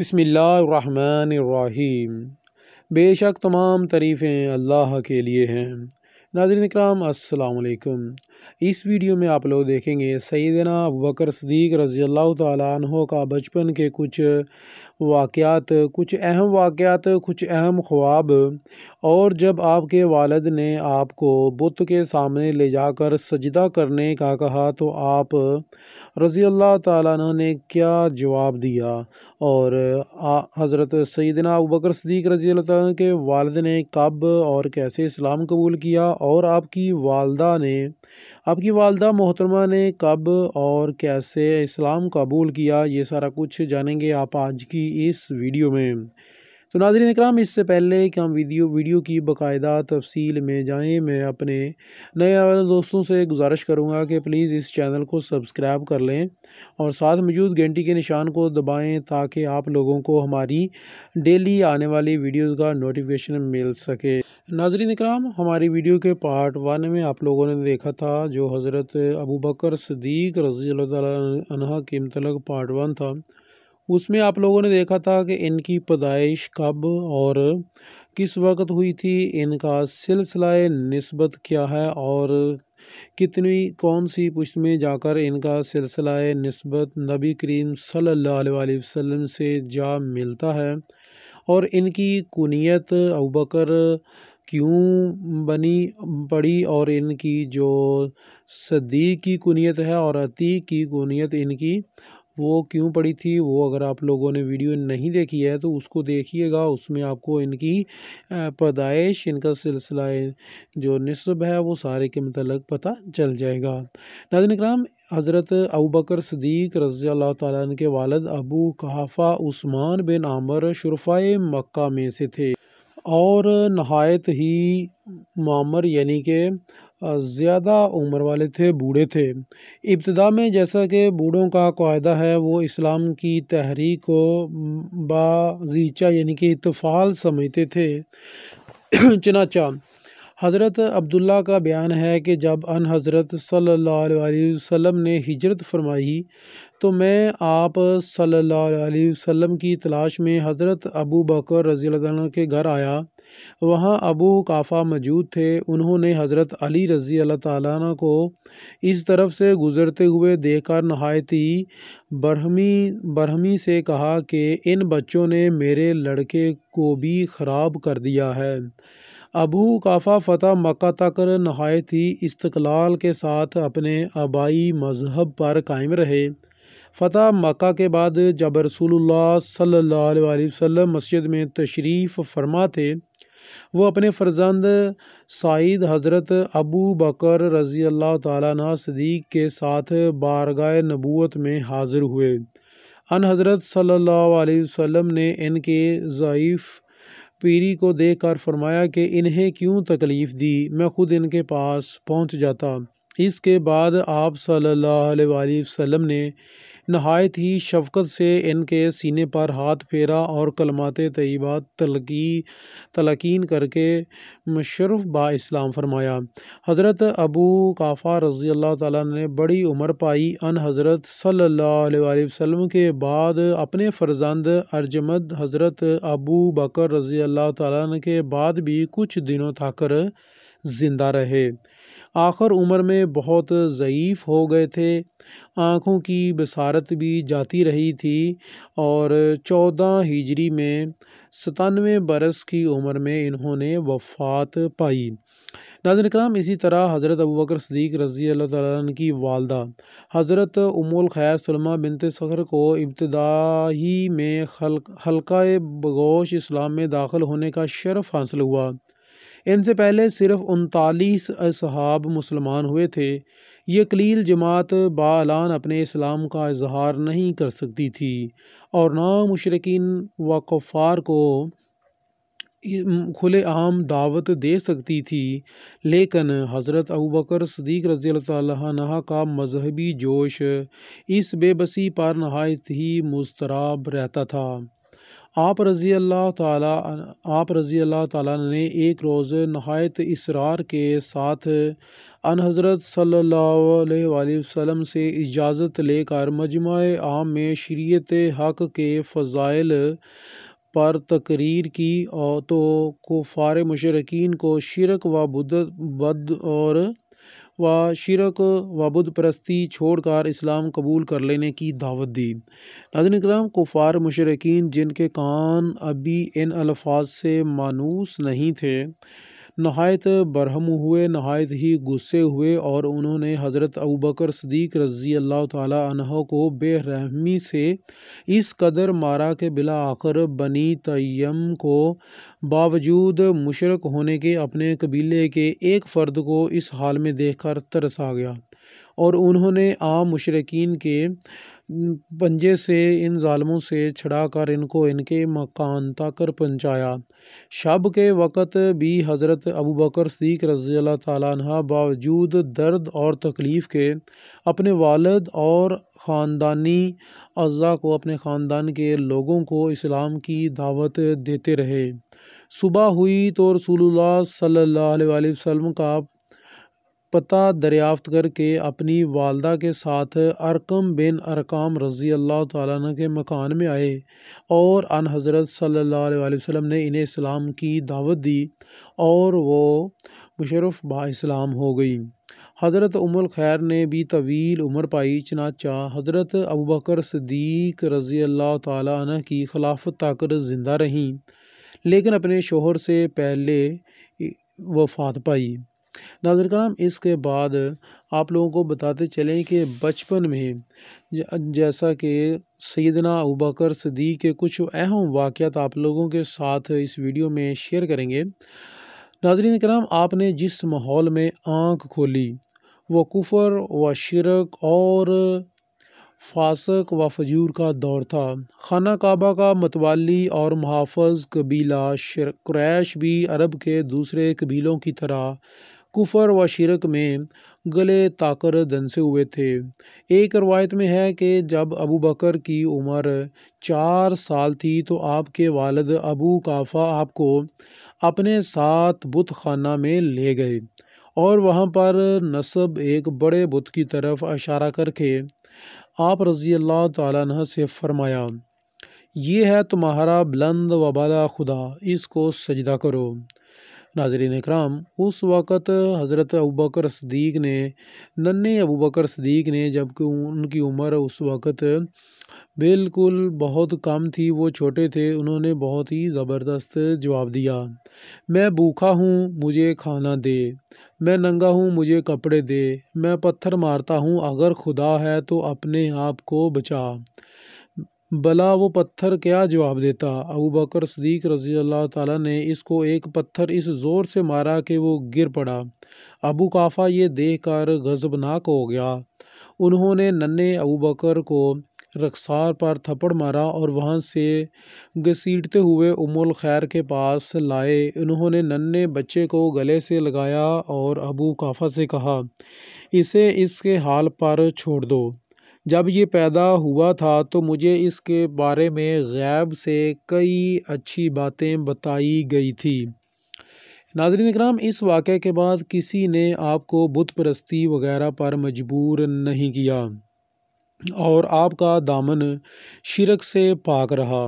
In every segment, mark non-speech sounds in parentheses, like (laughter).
बसमीम बेशक तमाम तरीफ़ें अल्लाह के लिए हैं नाजरन कराम अस्सलाम इस वीडियो में आप लोग देखेंगे सईदना बकर सदीक रज़ी अल्लाह का बचपन के कुछ वाक़ात कुछ अहम वाक़ात कुछ अहम ख्वाब और जब आपके वालद ने आपको बुत के सामने ले जाकर सजदा करने का कहा तो आप रज़ी अल्लाह तु ने क्या जवाब दिया और हज़रत सईदना बकर सदीक रज़ी के वालद ने कब और कैसे इस्लाम कबूल किया और आपकी वालदा ने आपकी वालदा मोहतरमा ने कब और कैसे इस्लाम कबूल किया ये सारा कुछ जानेंगे आप आज की इस वीडियो में तो नाजरन इक्राम इससे पहले कि हम वीडियो वीडियो की बाकायदा तफसील में जाएं मैं अपने नए वाले दोस्तों से गुजारिश करूंगा कि प्लीज़ इस चैनल को सब्सक्राइब कर लें और साथ मौजूद घंटी के निशान को दबाएं ताकि आप लोगों को हमारी डेली आने वाली वीडियोज़ का नोटिफिकेशन मिल सके नाजरीन इकराम हमारी वीडियो के पार्ट वन में आप लोगों ने देखा था जो हज़रत अबू बकर सदीक रज़ी अल्लाह के मतलब पार्ट वन था उसमें आप लोगों ने देखा था कि इनकी पैदाइश कब और किस वक्त हुई थी इनका सिलसिला नस्बत क्या है और कितनी कौन सी पुश्त में जाकर इनका सिलसिला नस्बत नबी करीम सल्लल्लाहु अलैहि से जा मिलता है और इनकी कुनीत अबकर क्यों बनी पड़ी और इनकी जो सदी की कुनियत है और अती की कुनियत इनकी वो क्यों पड़ी थी वो अगर आप लोगों ने वीडियो नहीं देखी है तो उसको देखिएगा उसमें आपको इनकी पैदाइश इनका सिलसिला जो नस्ब है वो सारे के मतलब पता चल जाएगा नाजन कराम हज़रत अबू बकर सदीक रज़ी अल्लाह ताली के वालद अबू कहाफ़ा उस्मान बिन आमर शुरफ़ा मक्का में से थे और नहायत ही मामर यानी कि ज़्यादा उम्र वाले थे बूढ़े थे इब्तदा में जैसा कि बूढ़ों का कायदा है वो इस्लाम की तहरीक को बाजीचा यानी कि इतफ़ाल समझते थे (clears throat) चनाचा हज़रत अब्दुल्ला का बयान है कि जब अन हज़रत सल्लल्लाहु अलैहि वसल्लम ने हिजरत फरमाई तो मैं आप सल्लल्लाहु अलैहि वसल्लम की तलाश में हज़रत अबू बकर रज़ी के घर आया वहाँ अबू काफ़ा मौजूद थे उन्होंने हज़रत अली रज़ी अल्लाह को इस तरफ से गुज़रते हुए देखकर नहायत ही बरहमी बरहमी से कहा कि इन बच्चों ने मेरे लड़के को भी ख़राब कर दिया है अबू काफ़ा फ़तह मक्का तक नहायत ही इस्तकलाल के साथ अपने आबाई मज़हब पर कायम रहे फ़तह मक्का के बाद जब रसूलुल्लाह सल्लल्लाहु अलैहि वसल्लम मस्जिद में तशरीफ़ फरमा थे वो अपने फ़र्जंद साइद हज़रत अबू बकर रज़ी अल्लाह ताली सदीक के साथ बारगाह नबूत में हाज़िर हुए अन हज़रत सल्लल्लाहु अलैहि वसल्लम ने इनके ज़यीफ़ पीरी को देख कर फरमाया कि इन्हें क्यों तकलीफ़ दी मैं ख़ुद इनके पास पहुँच जाता इसके बाद आप सल्लल्लाहु अलैहि वसल्लम ने नहायत ही शफकत से इनके सीने पर हाथ फेरा और कलमात तयबात तलकी तलकिन करके मशरफ बा इस्लाम फरमाया हज़रत अबू काफ़ा रज़ी अल्लाह ताला ने बड़ी उम्र पाई अन हज़रत सल्ला वसम के बाद अपने फ़र्जंद अर्जमद हज़रत अबू बकर रज़ी अल्लाह ताली के बाद भी कुछ दिनों तक ज़िंदा रहे आखिर उम्र में बहुत ज़यीफ़ हो गए थे आँखों की बसारत भी जाती रही थी और चौदह हिजरी में सतानवे बरस की उम्र में इन्होंने वफ़ात पाई नाजन कराम इसी तरह हज़रत अबू बकर सदीक रज़ी अल्लाह तन की वालदा हज़रत उमुल खैर सलमा बिनत सखर को इब्तदाही में हल्का बगोश इस्लाम में दाखिल होने का शरफ़ हासिल हुआ इनसे पहले सिर्फ उनतालीस असहाब मुसलमान हुए थे ये कलील जमात बालान अपने इस्लाम का इजहार नहीं कर सकती थी और ना मशरकिन व कफ़ार को खुले आम दावत दे सकती थी लेकिन हज़रत अबूबकर सदीक रज़ी तह का मजहबी जोश इस बेबसी पर नहायत ही मुस्तराब रहता था आप रज़ी अल्लाह आप रज़ी अल्लाह ताला ने एक रोज़ नहायत इसरार के साथ अन हज़रत वसम से इजाज़त लेकर मजमु आम में शरीत हक़ के फ़ज़ाइल पर तकरीर की और तो कुफ़ार मशरकिन को शिरक व बद और व शिरक व बुद परस्ती छोड़कर इस्लाम कबूल कर लेने की दावत दी नजन कराम कुफार मशरकिन जिनके कान अभी इन अलफाज से मानूस नहीं थे नहायत बरहम हुए नहायत ही गुस्से हुए और उन्होंने हज़रत अबू बकर सदीक रज़ी अल्लाह तह को बेरहमी से इस कदर मारा के बिला आखिर बनी तयम को बावजूद मुशरक होने के अपने कबीले के एक फ़र्द को इस हाल में देख कर तरस आ गया और उन्होंने आम मुशरकिन के पंजे से इन ालमों से छड़ाकर इनको इनके मकान तक पहुँचाया शब के वक़्त भी हज़रत अबू बकर सदीक रज़ी तहा बावजूद दर्द और तकलीफ़ के अपने वालद और ख़ानदानी अज्जा को अपने ख़ानदान के लोगों को इस्लाम की दावत देते रहे सुबह हुई तो रसूल सल्ला वसम का पता दरियाफ़्त करके अपनी वालदा के साथ अरकम बिन अरकाम रज़ी अल्लाह तन के मकान में आए और अन हज़रत सल्ला वसम ने इन्हें इस्लाम की दावत दी और वो मुशरफ इस्लाम हो गई हज़रत उमर खैर ने भी तवील उम्र पाई चनाचा हज़रत अबूबकर सदीक रज़ी अल्लाह तन की खिलाफत तक ज़िंदा रहीं लेकिन अपने शोहर से पहले वफात पाई नाजर कराम इसके बाद आप लोगों को बताते चलें कि बचपन में जैसा कि सैदना अबकर सदी के कुछ अहम वाक़ात आप लोगों के साथ इस वीडियो में शेयर करेंगे नाजरन कराम आपने जिस माहौल में आँख खोली व कुफर व शिरक और फासक व फजूर का दौर था खाना काबा का मतवाली और महाफज कबीला क्रैश भी अरब के दूसरे कबीलों की तरह कुफर व शिरक में गले ताकर दंसे हुए थे एक रवायत में है कि जब अबू बकर की उम्र चार साल थी तो आपके वालद अबू काफ़ा आपको अपने साथ बुत खाना में ले गए और वहाँ पर नसब एक बड़े बुत की तरफ इशारा करके आप रज़ी अल्लाह तह से फरमाया ये है तुम्हारा बुलंद वबाला खुदा इसको सजदा करो नाजरीन कराम उस वक़्त हज़रत अबूबकर सदीक ने नन्हे अबूबकर सदीक ने जबकि उनकी उम्र उस वक़्त बिल्कुल बहुत कम थी वो छोटे थे उन्होंने बहुत ही ज़बरदस्त जवाब दिया मैं भूखा हूँ मुझे खाना दे मैं नंगा हूँ मुझे कपड़े दे मैं पत्थर मारता हूँ अगर खुदा है तो अपने आप को बचा भला वो पत्थर क्या जवाब देता अबू बकर सदीक रजी अल्लाह ताला ने इसको एक पत्थर इस ज़ोर से मारा कि वो गिर पड़ा अबू काफ़ा ये देख कर गज़बनाक हो गया उन्होंने नन्हे अबू बकर को रखसार पर थप्पड़ मारा और वहाँ से घसीटते हुए उमुल खैर के पास लाए उन्होंने नन्हे बच्चे को गले से लगाया और अबू काफ़ा से कहा इसे इसके हाल पर छोड़ दो जब ये पैदा हुआ था तो मुझे इसके बारे में गैब से कई अच्छी बातें बताई गई थी नाजरन इकराम इस वाक़े के बाद किसी ने आपको बुत परस्ती वगैरह पर मजबूर नहीं किया और आपका दामन शिरक से पाक रहा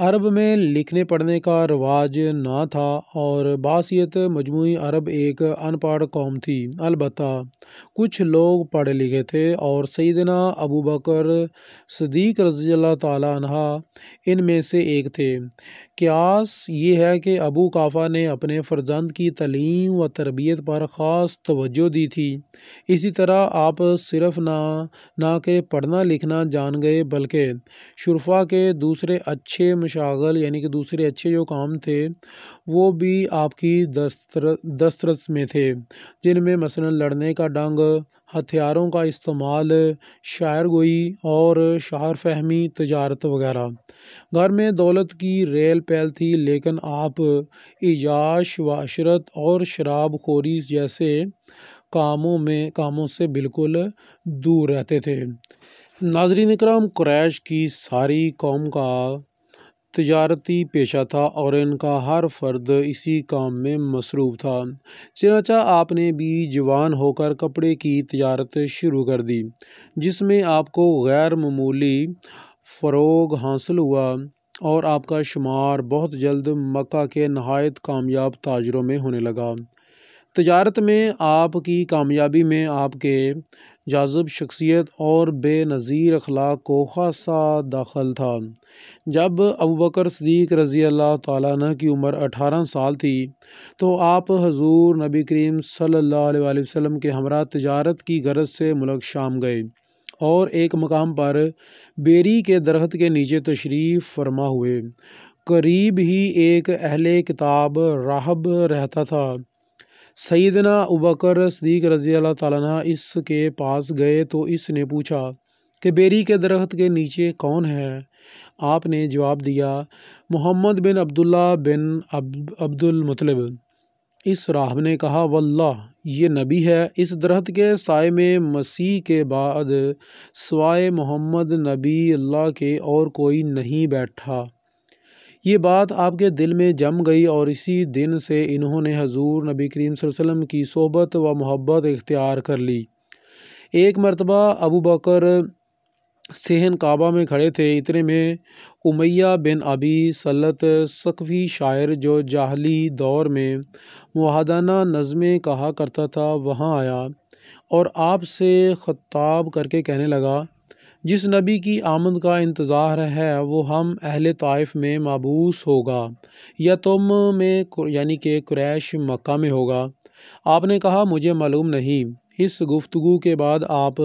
अरब में लिखने पढ़ने का रवाज ना था और बासीत मजमू अरब एक अनपढ़ कौम थी अलबत् कुछ लोग पढ़े लिखे थे और सईदना अबू बकर सदीक रजील तह तहा इनमें से एक थे क्यास ये है कि अबू काफ़ा ने अपने फ़र्जंद की तलीम व तरबियत पर ख़ास तवज्जो दी थी इसी तरह आप सिर्फ ना ना के पढ़ना लिखना जान गए बल्कि शुरफा के दूसरे अच्छे मशागल यानी कि दूसरे अच्छे जो काम थे वो भी आपकी दस्तर दस्तरस में थे जिनमें मसलन लड़ने का डंग हथियारों का इस्तेमाल शायर गोई और शार फहमी तजारत वगैरह घर में दौलत की रेल पहल थी लेकिन आप इजाश वाशरत और शराब खोरी जैसे कामों में कामों से बिल्कुल दूर रहते थे नाजरीन कराम क्रैश की सारी कौम का तजारती पेशा था और इनका हर फर्द इसी काम में मसरूफ़ था चनाचा आपने भी जवान होकर कपड़े की तजारत शुरू कर दी जिसमें आपको गैर मामूली फ़रोग हासिल हुआ और आपका शुमार बहुत जल्द मक्का के नहायत कामयाब ताजरों में होने लगा तजारत में आपकी कामयाबी में आपके जाजब शख्सियत और बेनज़ीर अखलाक को खासा दाखिल था जब अबू बकर सदीक रज़ी अल्लाह ताली की उम्र अठारह साल थी तो आप हजूर नबी करीम सल्ला वसम के हमरा तजारत की गरज से मुलक शाम गए और एक मकाम पर बेरी के दरख्त के नीचे तशरीफ़ फरमा हुए करीब ही एक अहले किताब राहब रहता था सईदना उबकर सदीक रज़ी अल्लाह ताला इस के पास गए तो इसने पूछा कि बेरी के दरख्त के नीचे कौन है आपने जवाब दिया मोहम्मद बिन अब्दुल्ला बिन अब अब्दुलमतलब इस राहब ने कहा वल्लाह ये नबी है इस दरख्त के साय में मसीह के बाद सवाए मोहम्मद नबी अल्लाह के और कोई नहीं बैठा ये बात आपके दिल में जम गई और इसी दिन से इन्होंने हजूर नबी करीम वसल्लम की सोबत व मोहब्बत इख्तियार कर ली एक मरतबा अबू बकर सहन काबा में खड़े थे इतने में उमैया बिन अबी सलत सकफ़ी शायर जो जाहली दौर में मुहदाना नज़में कहा करता था वहाँ आया और आपसे ख़ताब करके कहने लगा जिस नबी की आमद का इंतज़ार है वो हम अहल तइफ में मबूस होगा या तुम में यानी कि क्रैश मक्का में होगा आपने कहा मुझे मालूम नहीं इस गुफ्तु के बाद आप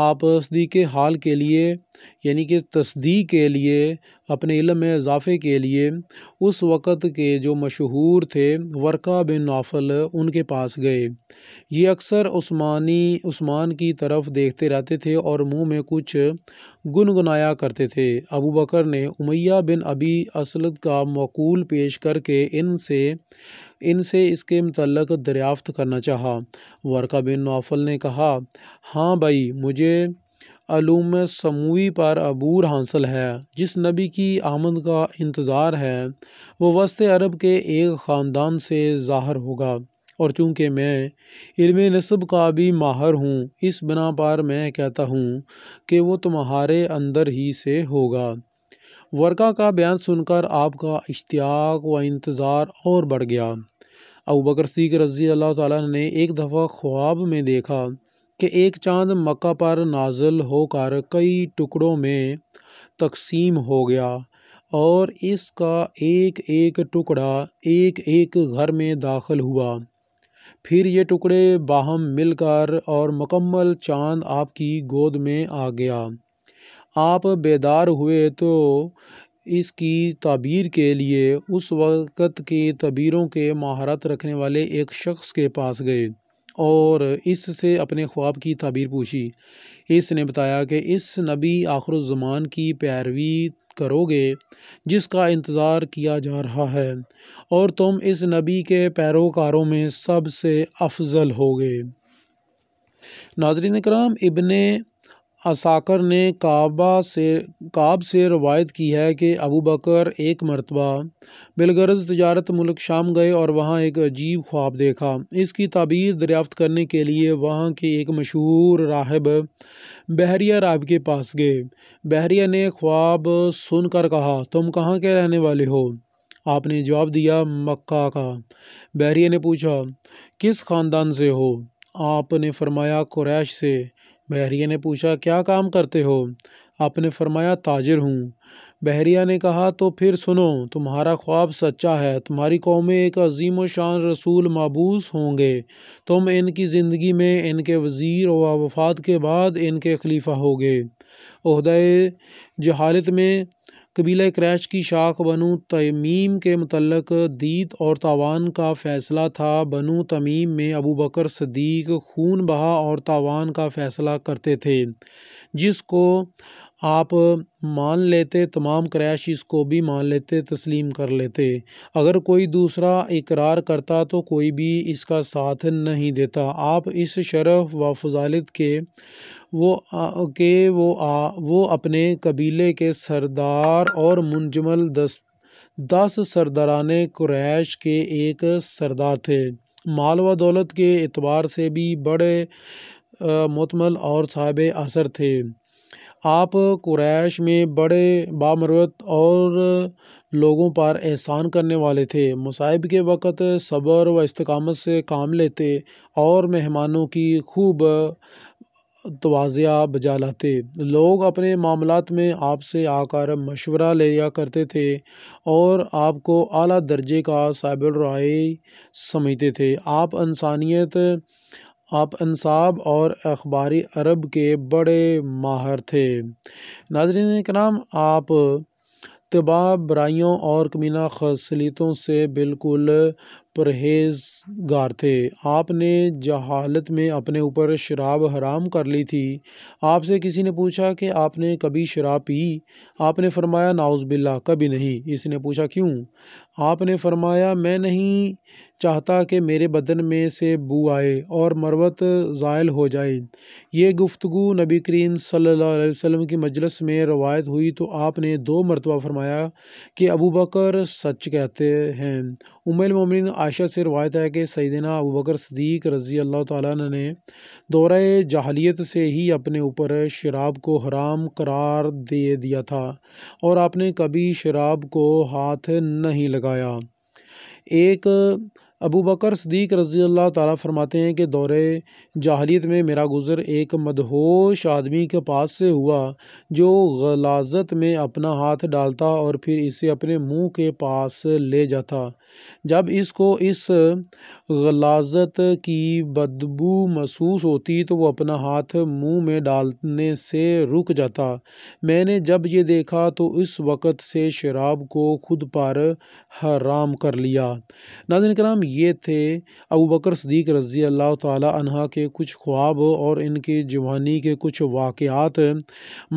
आप तस्दीक हाल के लिए यानी कि तस्दीक के लिए अपने इलम में इजाफ़े के लिए उस वक़्त के जो मशहूर थे वर्का बिन नाफल उनके पास गए ये अक्सर उस्मानी उस्मान की तरफ देखते रहते थे और मुंह में कुछ गुनगुनाया करते थे अबू बकर ने उमैया बिन अबी असलद का मकूल पेश करके इनसे इनसे इसके मतलब दरियाफ़्त करना चाहा वर्का बिन नौफल ने कहा हाँ भाई मुझे अलूम समूही पर अबूर हासिल है जिस नबी की आमद का इंतज़ार है वह वस्त अरब के एक ख़ानदान से ज़ाहर होगा और चूँकि मैं इल्म नस्ब का भी माहर हूँ इस बिना पर मैं कहता हूँ कि वो तुम्हारे अंदर ही से होगा वर्का का बयान सुनकर आपका इश्तियाक व इंतज़ार और बढ़ गया अबू बकर सीख रजी अल्लाह ताला ने एक दफ़ा ख्वाब में देखा कि एक चांद मक्का पर नाजल होकर कई टुकड़ों में तकसीम हो गया और इसका एक एक टुकड़ा एक एक घर में दाखिल हुआ फिर ये टुकड़े बाहम मिलकर और मुकम्मल चांद आपकी गोद में आ गया आप बेदार हुए तो इसकी ताबीर के लिए उस वक़्त की तबीरों के महारत रखने वाले एक शख्स के पास गए और इससे अपने ख्वाब की ताबीर पूछी इसने बताया कि इस नबी ज़मान की पैरवी करोगे जिसका इंतज़ार किया जा रहा है और तुम इस नबी के पैरोकारों में सबसे अफजल होगे नाजरीन कराम इबन असाकर ने काबा से काब से रवायत की है कि अबू बकर एक मरतबा बिलगरज तजारत मुल्क शाम गए और वहाँ एक अजीब ख्वाब देखा इसकी ताबीर दरियाफ्त करने के लिए वहाँ के एक मशहूर राहब बहरिया राहब के पास गए बहरिया ने ख्वाब सुनकर कहा तुम कहाँ के रहने वाले हो आपने जवाब दिया मक्का का बहरिया ने पूछा किस ख़ानदान से हो आपने फरमाया क्रैश से बहरिया ने पूछा क्या काम करते हो आपने फरमाया ताजिर हूँ बहरिया ने कहा तो फिर सुनो तुम्हारा ख्वाब सच्चा है तुम्हारी कौम में एक अजीम व शान रसूल मबूस होंगे तुम इनकी ज़िंदगी में इनके वज़ीर व वफात के बाद इनके खलीफा होगे अहदय जहालत में कबीला क्रैश की शाख बनु तमीम के मतलब दीद और तावान का फ़ैसला था बनु तमीम में अबू बकर सदीक खून बहा और तावान का फ़ैसला करते थे जिसको आप मान लेते तमाम क्रैश इसको भी मान लेते तस्लीम कर लेते अगर कोई दूसरा इकरार करता तो कोई भी इसका साथ नहीं देता आप इस शरफ व फजालत के वो आ, के वो आ, वो अपने कबीले के सरदार और मुंजमल दस दस सरदारान क्रैश के एक सरदार थे माल व दौलत के एतबार से भी बड़े मतमल और साहब असर थे आप कुरैश में बड़े बामरवत और लोगों पर एहसान करने वाले थे मसाइब के वक़्त सब्र व इस्तकामत से काम लेते और मेहमानों की खूब तोज़ा बजा लाते लोग अपने मामलों में आपसे आकर मशवरा लिया करते थे और आपको अली दर्जे का साइबर राय समझते थे आप इंसानियत आप अनसाब और अखबारी अरब के बड़े माहर थे नाजरन कराम आप तबाह बराइयों और कमीना खसलीतों से बिल्कुल परहेज़गार थे आपने जहालत में अपने ऊपर शराब हराम कर ली थी आपसे किसी ने पूछा कि आपने कभी शराब पी आपने फरमाया बिल्ला कभी नहीं इसने पूछा क्यों आपने फरमाया मैं नहीं चाहता कि मेरे बदन में से बू आए और मरवत ज़ायल हो जाए ये गुफ्तु नबी करीम सल्लल्लाहु अलैहि वसल्लम की मजलस में रवायत हुई तो आपने दो मरतबा फरमाया कि अबू बकर सच कहते हैं उमर ममिन आयशा से रवायत है कि सैदना अबू बकर सदीक रज़ी अल्लाह ताली ने जहलीत से ही अपने ऊपर शराब को हराम करार दे दिया था और आपने कभी शराब को हाथ नहीं लगाया एक अबू बकर सदीक रज़ी अल्लाह ताली फरमाते हैं कि दौरे जाहलीत में मेरा गुज़र एक मदहोश आदमी के पास से हुआ जो गलाजत में अपना हाथ डालता और फिर इसे अपने मुँह के पास ले जाता जब इसको इस गलाजत की बदबू महसूस होती तो वह अपना हाथ मुँह में डालने से रुक जाता मैंने जब ये देखा तो इस वक़्त से शराब को खुद पर हराम कर लिया नाजन कराम ये थे अबू बकर सदीक रज़ी अल्लाह तह के कुछ ख्वाब और इनके जवानी के कुछ वाक़ात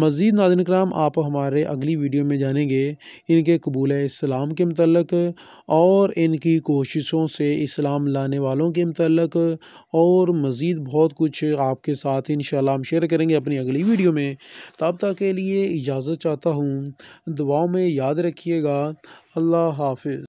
मज़ीद नाजन कराम आप हमारे अगली वीडियो में जानेंगे इनके कबूल इस्लाम के मतलब और इनकी कोशिशों से इस्लाम लाने वालों के मतलब और मज़ीद बहुत कुछ आपके साथ इन हम शेयर करेंगे अपनी अगली वीडियो में तब तक के लिए इजाज़त चाहता हूँ दुआओं में याद रखिएगा अल्लाह हाफिज़